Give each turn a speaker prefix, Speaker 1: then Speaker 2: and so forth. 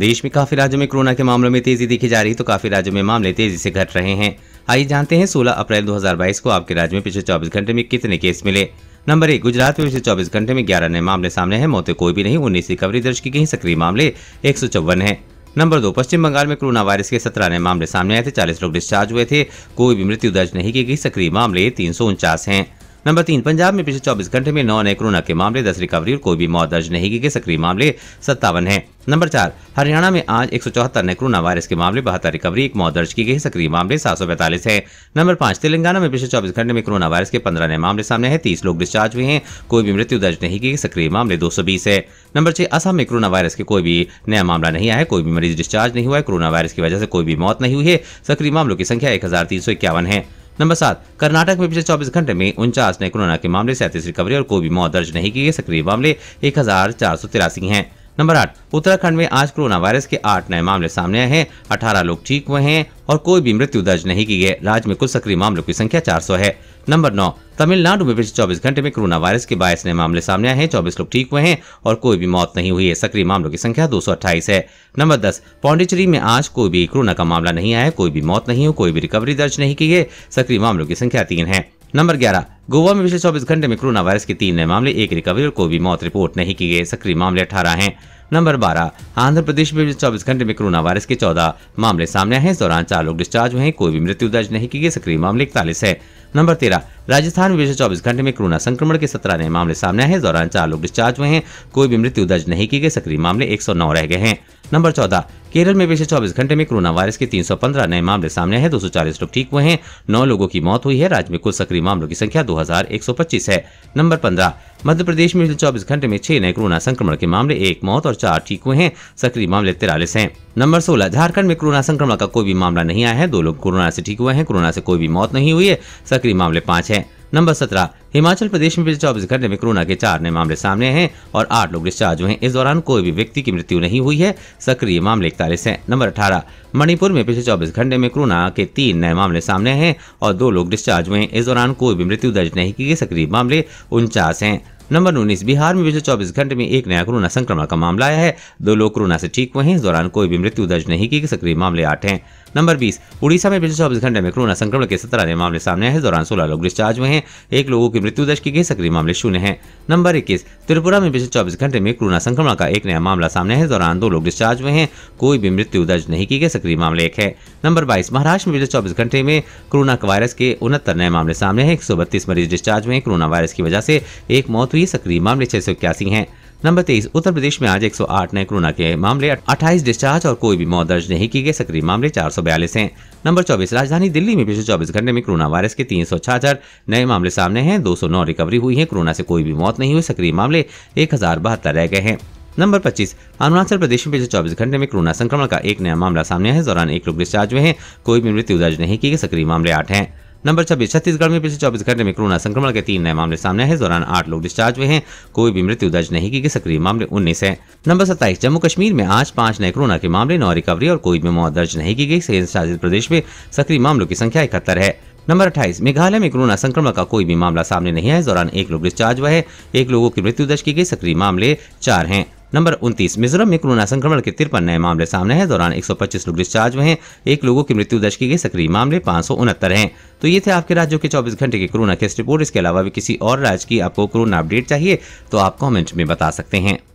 Speaker 1: देश में काफी राज्यों में कोरोना के मामलों में तेजी देखी जा रही तो काफी राज्यों में मामले तेजी से घट रहे हैं आइए जानते हैं 16 अप्रैल 2022 को आपके राज्य में पिछले 24 घंटे में कितने केस मिले नंबर एक गुजरात में पिछले 24 घंटे में 11 नए मामले सामने हैं मौतें कोई भी नहीं उन्नीस रिकवरी दर्ज की गई सक्रिय मामले एक है नंबर दो पश्चिम बंगाल में कोरोना वायरस के सत्रह नए मामले सामने आए थे चालीस लोग डिस्चार्ज हुए थे कोई भी मृत्यु दर्ज नहीं की गई सक्रिय मामले तीन सौ नंबर तीन पंजाब में पिछले 24 घंटे में नौ नए कोरोना के मामले दस रिकवरी और कोई भी मौत दर्ज नहीं की गई सक्रिय मामले सत्तावन है नंबर चार हरियाणा में आज एक नए कोरोना वायरस के मामले बहत्तर रिकवरी एक मौत दर्ज की गई सक्रिय मामले सात सौ है नंबर पांच तेलंगाना में पिछले चौबीस घंटे में कोरोना वायरस के पंद्रह नए मामले सामने हैं तीस लोग डिस्चार्ज हुए हैं कोई भी मृत्यु दर्ज नहीं की गई सक्रिय मामले दो है नंबर छह असम में कोरोना वायरस के कोई भी नया मामला नहीं आया कोई भी मरीज डिस्चार्ज नहीं हुआ है कोरोना वायरस की वजह से कोई भी मौत नहीं हुई है सक्रिय मामलों की संख्या एक है नंबर सात कर्नाटक में पिछले चौबीस घंटे में उनचास नए कोरोना के मामले सैंतीस रिकवरी और कोई भी मौत दर्ज नहीं की गई सक्रिय मामले एक हजार चार सौ तिरासी है नंबर आठ उत्तराखंड में आज कोरोना वायरस के आठ नए मामले सामने आए हैं अठारह लोग ठीक हुए हैं और कोई भी मृत्यु दर्ज नहीं की है राज्य में कुल सक्रिय मामलों की संख्या चार है नंबर नौ तमिलनाडु में पिछले चौबीस घंटे में कोरोना वायरस के बाईस नए मामले सामने आए हैं चौबीस लोग ठीक हुए हैं और कोई भी मौत नहीं हुई है सक्रिय मामलों की संख्या दो है नंबर दस पौंडिचेरी में आज कोई भी कोरोना का मामला नहीं आया कोई भी मौत नहीं हो कोई भी रिकवरी दर्ज नहीं की है सक्रिय मामलों की संख्या तीन है नंबर ग्यारह गोवा में पिछले 24 घंटे में कोरोना वायरस के तीन नए मामले एक रिकवरी और कोई भी मौत रिपोर्ट नहीं की गई सक्रिय मामले अठारह हैं नंबर बारह आंध्र प्रदेश में पिछले 24 घंटे में कोरोना वायरस के चौदह मामले सामने आए हैं इस दौरान चार लोग डिस्चार्ज हुए हैं कोई भी मृत्यु दर्ज नहीं की गई सक्रिय मामले इकतालीस है नंबर तेरह राजस्थान में पिछले चौबीस घंटे में कोरोना संक्रमण के सत्रह नए मामले सामने आए हैं दौरान चार लोग डिस्चार्ज हुए हैं कोई भी मृत्यु दर्ज नहीं की गई सक्रिय मामले एक रह गए हैं नंबर चौदह केरल में पिछले चौबीस घंटे में कोरोना वायरस के पंद्रह नए मामले सामने हैं चालीस लोग ठीक हुए हैं नौ लोगों की मौत हुई है राज्य में कुल सक्रिय मामलों की संख्या पच्चीस है नंबर पंद्रह मध्य प्रदेश में पिछले चौबीस घंटे में छह नए कोरोना संक्रमण के मामले एक मौत और चार ठीक हुए हैं सक्रिय मामले तिरालीस हैं नंबर सोलह झारखंड में कोरोना संक्रमण का कोई भी मामला नहीं आया है दो लोग कोरोना से ठीक हुए हैं कोरोना से कोई भी मौत नहीं हुई है सक्रिय मामले पांच हैं नंबर सत्रह हिमाचल प्रदेश में पिछले चौबीस घंटे में कोरोना के चार नए मामले सामने हैं और आठ लोग डिस्चार्ज हुए हैं इस दौरान कोई भी व्यक्ति की मृत्यु नहीं हुई है सक्रिय मामले इकतालीस है नंबर अठारह मणिपुर में पिछले चौबीस घंटे में कोरोना के तीन नए मामले सामने हैं और दो लोग डिस्चार्ज हुए हैं इस दौरान कोई भी मृत्यु दर्ज नहीं की गई सक्रिय मामले उनचास हैं नंबर उन्नीस बिहार में पिछले चौबीस घंटे में एक नया कोरोना संक्रमण का मामला आया है दो लोग कोरोना से ठीक हुए हैं इस दौरान कोई भी मृत्यु दर्ज नहीं की सक्रिय मामले आठ हैं नंबर बीस उड़ीसा में पिछले चौबीस घंटे में कोरोना संक्रमण के सत्रह नए मामले सामने आए हैं दौरान सोलह लोग डिस्चार्ज हुए हैं एक लोगों की मृत्यु दर्ज की गई सक्रिय मामले शून्य है नंबर इक्कीस त्रिपुरा में पिछले चौबीस घंटे में कोरोना संक्रमण का एक नया मामला सामने है दौरान दो लोग डिस्चार्ज हुए हैं कोई भी मृत्यु दर्ज नहीं की गई सक्रिय मामले एक है नंबर बाईस महाराष्ट्र में पिछले चौबीस घंटे में कोरोना वायरस के उनहत्तर नए मामले सामने हैं एक मरीज डिस्चार्ज हुए कोरोना वायरस की वजह से एक मौत हुई सक्रिय मामले छह सौ इक्यासी है नंबर तेईस उत्तर प्रदेश में आज 108 नए कोरोना के मामले 28 डिस्चार्ज और कोई भी मौत दर्ज नहीं की गई सक्रिय मामले 442 हैं नंबर 24 राजधानी दिल्ली में पिछले 24 घंटे में कोरोना वायरस के तीन नए मामले सामने हैं 209 रिकवरी हुई है कोरोना से कोई भी मौत नहीं हुई सक्रिय मामले एक रह गए हैं नंबर 25 अरुणाचल प्रदेश में पिछले 24 घंटे में कोरोना संक्रमण का एक नया मामला सामने है इस दौरान एक लोग डिस्चार्ज हुए हैं कोई भी मृत्यु दर्ज नहीं की गई सक्रिय मामले आठ हैं नंबर छब्बीस छत्तीसगढ़ में पिछले चौबीस घंटे में कोरोना संक्रमण के तीन नए मामले सामने आए दौरान आठ लोग डिस्चार्ज हुए हैं कोई भी मृत्यु दर्ज नहीं की गई सक्रिय मामले उन्नीस है नंबर सत्ताईस जम्मू कश्मीर में आज पांच नए कोरोना के मामले नौ रिकवरी और कोई भी मौत दर्ज नहीं की गई शासित प्रदेश में सक्रिय मामलों की संख्या इकहत्तर है नंबर अट्ठाईस मेघालय में कोरोना संक्रमण का कोई भी मामला सामने नहीं आया इस दौरान एक लोग डिस्चार्ज हुआ है एक लोगों की मृत्यु दर्ज की गई सक्रिय मामले चार हैं नंबर 29 मिजोरम में कोरोना संक्रमण के तिरपन नए मामले सामने हैं दौरान 125 लोग डिस्चार्ज हुए हैं एक लोगों की मृत्यु दर्ज की गई सक्रिय मामले पाँच हैं तो ये थे आपके राज्यों के 24 घंटे की कोरोना केस रिपोर्ट इसके अलावा भी किसी और राज्य की आपको कोरोना अपडेट चाहिए तो आप कॉमेंट में बता सकते हैं